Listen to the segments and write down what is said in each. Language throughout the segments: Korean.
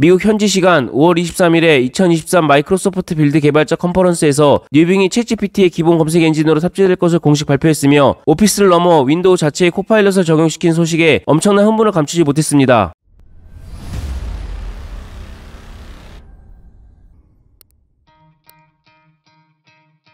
미국 현지 시간 5월 23일에 2023 마이크로소프트 빌드 개발자 컨퍼런스에서 뉴빙이 챗GPT의 기본 검색 엔진으로 탑재될 것을 공식 발표했으며 오피스를 넘어 윈도우 자체의 코파일럿을 적용시킨 소식에 엄청난 흥분을 감추지 못했습니다.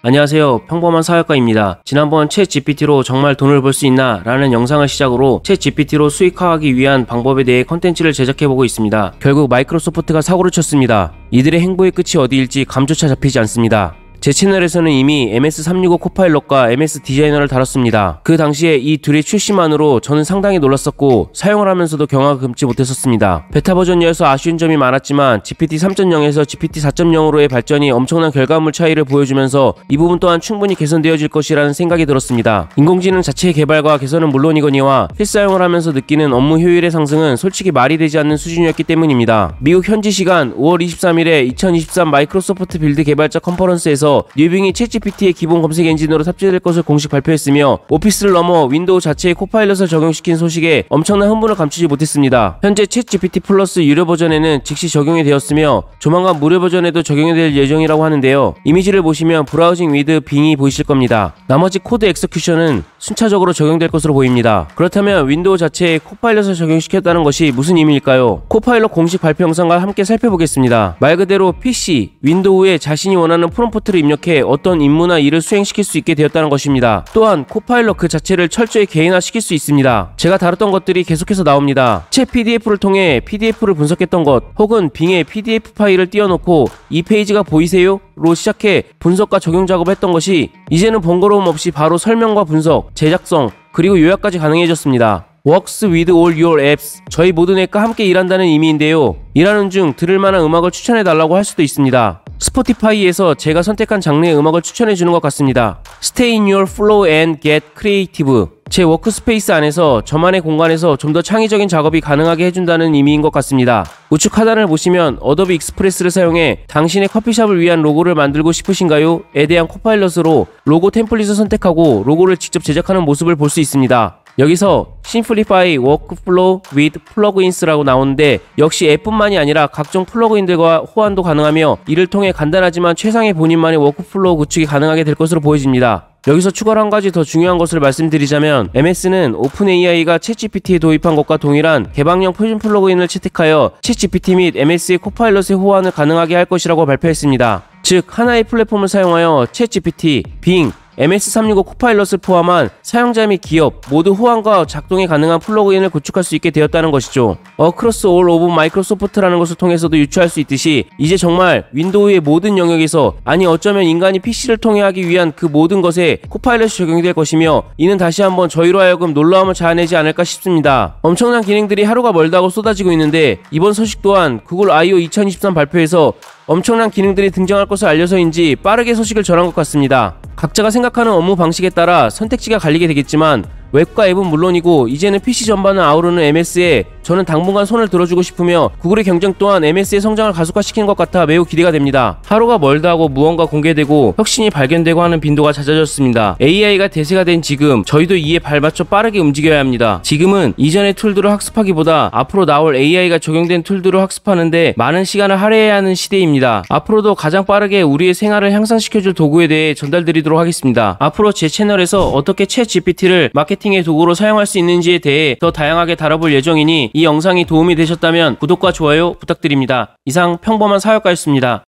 안녕하세요. 평범한 사회과입니다. 지난번 채 GPT로 정말 돈을 벌 수 있나? 라는 영상을 시작으로 채 GPT로 수익화하기 위한 방법에 대해 컨텐츠를 제작해보고 있습니다. 결국 마이크로소프트가 사고를 쳤습니다. 이들의 행보의 끝이 어디일지 감조차 잡히지 않습니다. 제 채널에서는 이미 MS365 코파일럿과 MS 디자이너를 다뤘습니다. 그 당시에 이 둘의 출시만으로 저는 상당히 놀랐었고 사용을 하면서도 경악을 금치 못했었습니다. 베타 버전이어서 아쉬운 점이 많았지만 GPT 3.0에서 GPT 4.0으로의 발전이 엄청난 결과물 차이를 보여주면서 이 부분 또한 충분히 개선되어질 것이라는 생각이 들었습니다. 인공지능 자체의 개발과 개선은 물론이거니와 실사용을 하면서 느끼는 업무 효율의 상승은 솔직히 말이 되지 않는 수준이었기 때문입니다. 미국 현지 시간 5월 23일에 2023 마이크로소프트 빌드 개발자 컨퍼런스에서 뉴빙이 챗GPT의 기본 검색 엔진으로 탑재될 것을 공식 발표했으며 오피스를 넘어 윈도우 자체의 코파일럿을 적용시킨 소식에 엄청난 흥분을 감추지 못했습니다. 현재 챗GPT 플러스 유료 버전에는 즉시 적용이 되었으며 조만간 무료 버전에도 적용이 될 예정이라고 하는데요. 이미지를 보시면 브라우징 위드 빙이 보이실 겁니다. 나머지 코드 엑스큐션은 순차적으로 적용될 것으로 보입니다. 그렇다면 윈도우 자체에 코파일럿을 적용시켰다는 것이 무슨 의미일까요? 코파일럿 공식 발표 영상과 함께 살펴보겠습니다. 말 그대로 PC, 윈도우에 자신이 원하는 프롬프트를 입력해 어떤 임무나 일을 수행시킬 수 있게 되었다는 것입니다. 또한 코파일럿 그 자체를 철저히 개인화시킬 수 있습니다. 제가 다뤘던 것들이 계속해서 나옵니다. 채 PDF를 통해 PDF를 분석했던 것 혹은 빙에 PDF 파일을 띄워놓고 이 페이지가 보이세요? 로 시작해 분석과 적용 작업을 했던 것이 이제는 번거로움 없이 바로 설명과 분석, 제작성, 그리고 요약까지 가능해졌습니다. Works with all your apps. 저희 모든 앱과 함께 일한다는 의미인데요. 일하는 중 들을 만한 음악을 추천해달라고 할 수도 있습니다. 스포티파이에서 제가 선택한 장르의 음악을 추천해 주는 것 같습니다. Stay in your flow and get creative. 제 워크스페이스 안에서 저만의 공간에서 좀 더 창의적인 작업이 가능하게 해준다는 의미인 것 같습니다. 우측 하단을 보시면 어도비 익스프레스를 사용해 당신의 커피숍을 위한 로고를 만들고 싶으신가요? 에 대한 코파일럿으로 로고 템플릿을 선택하고 로고를 직접 제작하는 모습을 볼 수 있습니다. 여기서 Simplify Workflow with Plugins라고 나오는데 역시 앱뿐만이 아니라 각종 플러그인들과 호환도 가능하며 이를 통해 간단하지만 최상의 본인만의 워크플로우 구축이 가능하게 될 것으로 보여집니다. 여기서 추가로 한 가지 더 중요한 것을 말씀드리자면 MS는 오픈AI가 챗GPT에 도입한 것과 동일한 개방형 표준 플러그인을 채택하여 챗GPT 및 MS의 코파일럿의 호환을 가능하게 할 것이라고 발표했습니다. 즉 하나의 플랫폼을 사용하여 챗GPT, 빙, MS365 코파일럿을 포함한 사용자 및 기업 모두 호환과 작동이 가능한 플러그인을 구축할 수 있게 되었다는 것이죠. 어크로스 올 오브 마이크로소프트라는 것을 통해서도 유추할 수 있듯이 이제 정말 윈도우의 모든 영역에서 아니 어쩌면 인간이 PC를 통해 하기 위한 그 모든 것에 코파일럿이 적용될 것이며 이는 다시 한번 저희로 하여금 놀라움을 자아내지 않을까 싶습니다. 엄청난 기능들이 하루가 멀다고 쏟아지고 있는데 이번 소식 또한 구글 I.O. 2023 발표에서 엄청난 기능들이 등장할 것을 알려서인지 빠르게 소식을 전한 것 같습니다. 각자가 생각하는 업무 방식에 따라 선택지가 갈리게 되겠지만 웹과 앱은 물론이고 이제는 PC 전반을 아우르는 MS에 저는 당분간 손을 들어주고 싶으며 구글의 경쟁 또한 MS의 성장을 가속화시키는 것 같아 매우 기대가 됩니다. 하루가 멀다 하고 무언가 공개되고 혁신이 발견되고 하는 빈도가 잦아졌습니다. AI가 대세가 된 지금 저희도 이에 발맞춰 빠르게 움직여야 합니다. 지금은 이전의 툴들을 학습하기보다 앞으로 나올 AI가 적용된 툴들을 학습하는데 많은 시간을 할애해야 하는 시대입니다. 앞으로도 가장 빠르게 우리의 생활을 향상시켜줄 도구에 대해 전달드리도록 하겠습니다. 앞으로 제 채널에서 어떻게 채 GPT를 마케팅의 도구로 사용할 수 있는지에 대해 더 다양하게 다뤄볼 예정이니 이 영상이 도움이 되셨다면 구독과 좋아요 부탁드립니다. 이상 평범한 사역가였습니다.